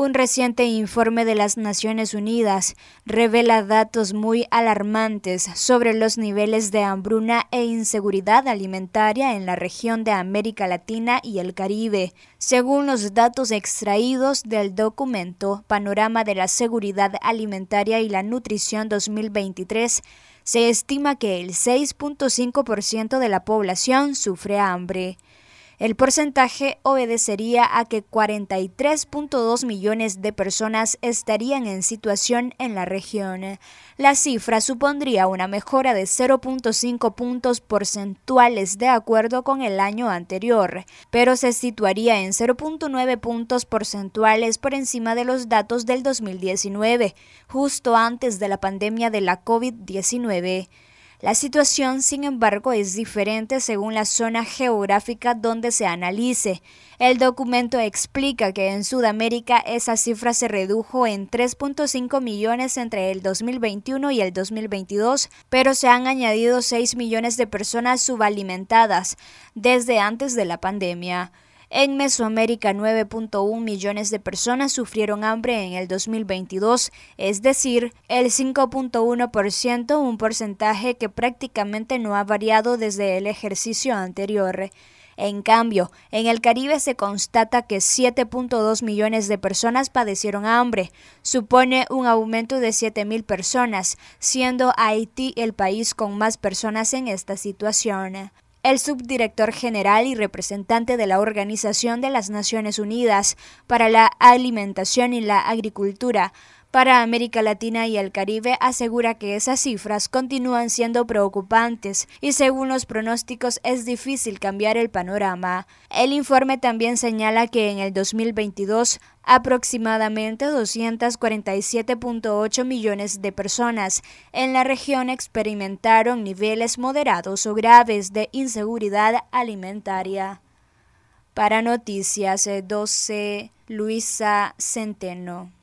Un reciente informe de las Naciones Unidas revela datos muy alarmantes sobre los niveles de hambruna e inseguridad alimentaria en la región de América Latina y el Caribe, según los datos extraídos del documento Panorama de la Seguridad Alimentaria y la Nutrición 2023. Se estima que el 6.5% de la población sufre hambre. El porcentaje obedecería a que 43.2 millones de personas estarían en situación en la región. La cifra supondría una mejora de 0.5 puntos porcentuales de acuerdo con el año anterior, pero se situaría en 0.9 puntos porcentuales por encima de los datos del 2019, justo antes de la pandemia de la COVID-19. La situación, sin embargo, es diferente según la zona geográfica donde se analice. El documento explica que en Sudamérica esa cifra se redujo en 3.5 millones entre el 2021 y el 2022, pero se han añadido 6 millones de personas subalimentadas desde antes de la pandemia. En Mesoamérica, 9.1 millones de personas sufrieron hambre en el 2022, es decir, el 5.1%, un porcentaje que prácticamente no ha variado desde el ejercicio anterior. En cambio, en el Caribe se constata que 7.2 millones de personas padecieron hambre. Supone un aumento de 7.000 personas, siendo Haití el país con más personas en esta situación el subdirector general y representante de la Organización de las Naciones Unidas para la Alimentación y la Agricultura, para América Latina y el Caribe asegura que esas cifras continúan siendo preocupantes y según los pronósticos es difícil cambiar el panorama. El informe también señala que en el 2022 aproximadamente 247.8 millones de personas en la región experimentaron niveles moderados o graves de inseguridad alimentaria. Para Noticias 12, eh, Luisa Centeno.